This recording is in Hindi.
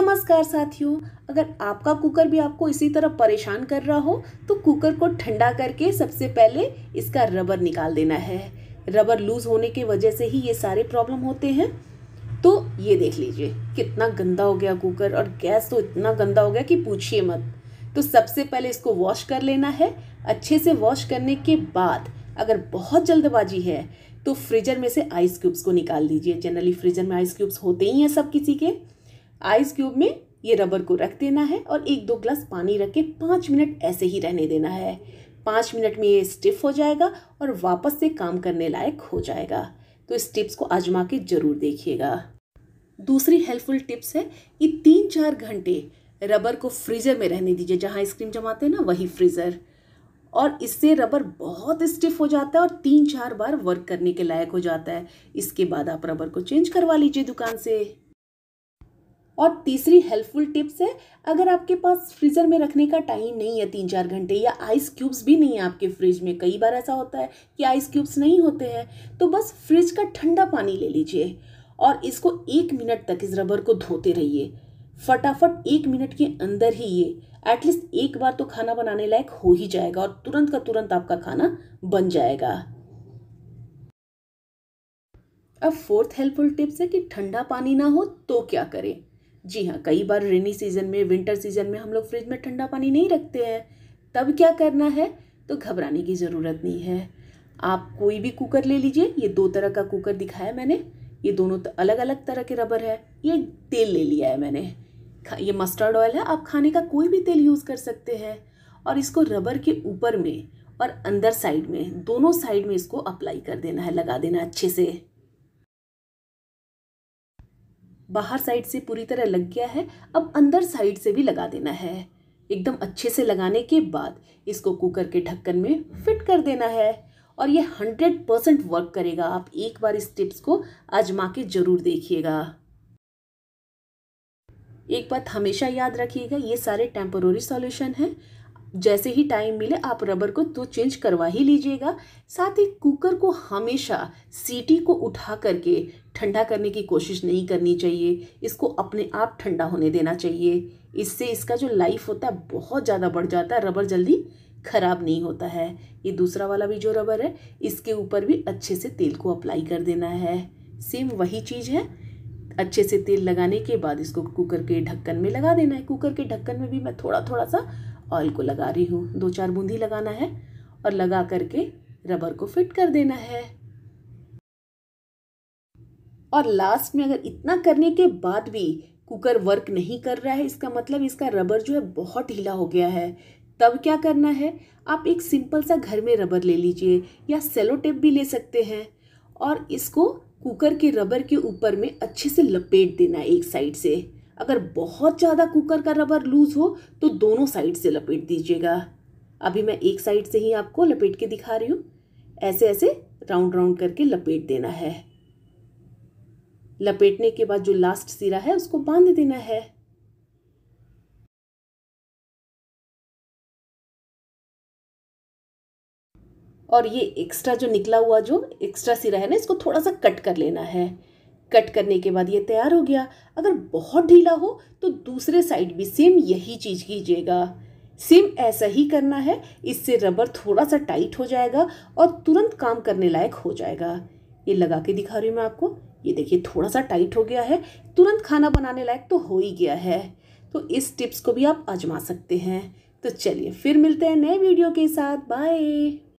नमस्कार साथियों अगर आपका कुकर भी आपको इसी तरह परेशान कर रहा हो तो कुकर को ठंडा करके सबसे पहले इसका रबर निकाल देना है रबर लूज होने की वजह से ही ये सारे प्रॉब्लम होते हैं तो ये देख लीजिए कितना गंदा हो गया कुकर और गैस तो इतना गंदा हो गया कि पूछिए मत तो सबसे पहले इसको वॉश कर लेना है अच्छे से वॉश करने के बाद अगर बहुत जल्दबाजी है तो फ्रिजर में से आइस क्यूब्स को निकाल दीजिए जनरली फ्रिजर में आइस क्यूब्स होते ही हैं सब किसी के आइस क्यूब में ये रबर को रख देना है और एक दो ग्लास पानी रख के पाँच मिनट ऐसे ही रहने देना है पाँच मिनट में ये स्टिफ हो जाएगा और वापस से काम करने लायक हो जाएगा तो इस टिप्स को आजमा के ज़रूर देखिएगा दूसरी हेल्पफुल टिप्स है कि तीन चार घंटे रबर को फ्रीज़र में रहने दीजिए जहाँ आइसक्रीम जमाते हैं ना वही फ्रीज़र और इससे रबर बहुत स्टिफ हो जाता है और तीन चार बार वर्क करने के लायक हो जाता है इसके बाद आप रबर को चेंज करवा लीजिए दुकान से और तीसरी हेल्पफुल टिप्स है अगर आपके पास फ्रीज़र में रखने का टाइम नहीं है तीन चार घंटे या आइस क्यूब्स भी नहीं है आपके फ्रिज में कई बार ऐसा होता है कि आइस क्यूब्स नहीं होते हैं तो बस फ्रिज का ठंडा पानी ले लीजिए और इसको एक मिनट तक इस रबर को धोते रहिए फटाफट एक मिनट के अंदर ही ये एटलीस्ट एक बार तो खाना बनाने लायक हो ही जाएगा और तुरंत का तुरंत आपका खाना बन जाएगा अब फोर्थ हेल्पफुल टिप्स है कि ठंडा पानी ना हो तो क्या करें जी हाँ कई बार रेनी सीज़न में विंटर सीज़न में हम लोग फ्रिज में ठंडा पानी नहीं रखते हैं तब क्या करना है तो घबराने की ज़रूरत नहीं है आप कोई भी कुकर ले लीजिए ये दो तरह का कुकर दिखाया मैंने ये दोनों तो अलग अलग तरह के रबर है ये तेल ले लिया है मैंने ये मस्टर्ड ऑयल है आप खाने का कोई भी तेल यूज़ कर सकते हैं और इसको रबर के ऊपर में और अंदर साइड में दोनों साइड में इसको अप्लाई कर देना है लगा देना अच्छे से बाहर साइड से पूरी तरह लग गया है अब अंदर साइड से भी लगा देना है एकदम अच्छे से लगाने के बाद इसको कुकर के ढक्कन में फिट कर देना है और ये हंड्रेड परसेंट वर्क करेगा आप एक बार इस टिप्स को आजमा के ज़रूर देखिएगा एक बात हमेशा याद रखिएगा ये सारे टेम्पोरि सॉल्यूशन हैं जैसे ही टाइम मिले आप रबर को तो चेंज करवा ही लीजिएगा साथ ही कुकर को हमेशा सीटी को उठा करके ठंडा करने की कोशिश नहीं करनी चाहिए इसको अपने आप ठंडा होने देना चाहिए इससे इसका जो लाइफ होता है बहुत ज़्यादा बढ़ जाता है रबर जल्दी ख़राब नहीं होता है ये दूसरा वाला भी जो रबर है इसके ऊपर भी अच्छे से तेल को अप्लाई कर देना है सेम वही चीज़ है अच्छे से तेल लगाने के बाद इसको कुकर के ढक्कन में लगा देना है कुकर के ढक्कन में भी मैं थोड़ा थोड़ा सा ऑयल को लगा रही हूँ दो चार बूंदी लगाना है और लगा करके रबर को फिट कर देना है और लास्ट में अगर इतना करने के बाद भी कुकर वर्क नहीं कर रहा है इसका मतलब इसका रबर जो है बहुत ढीला हो गया है तब क्या करना है आप एक सिंपल सा घर में रबर ले लीजिए या सेलो टेप भी ले सकते हैं और इसको कुकर के रबर के ऊपर में अच्छे से लपेट देना एक साइड से अगर बहुत ज़्यादा कुकर का रबर लूज़ हो तो दोनों साइड से लपेट दीजिएगा अभी मैं एक साइड से ही आपको लपेट के दिखा रही हूँ ऐसे ऐसे राउंड राउंड करके लपेट देना है लपेटने के बाद जो लास्ट सिरा है उसको बांध देना है और ये एक्स्ट्रा जो निकला हुआ जो एक्स्ट्रा सिरा है ना इसको थोड़ा सा कट कर लेना है कट करने के बाद ये तैयार हो गया अगर बहुत ढीला हो तो दूसरे साइड भी सेम यही चीज़ कीजिएगा सेम ऐसा ही करना है इससे रबर थोड़ा सा टाइट हो जाएगा और तुरंत काम करने लायक हो जाएगा ये लगा के दिखा रही हूँ मैं आपको ये देखिए थोड़ा सा टाइट हो गया है तुरंत खाना बनाने लायक तो हो ही गया है तो इस टिप्स को भी आप आजमा सकते हैं तो चलिए फिर मिलते हैं नए वीडियो के साथ बाय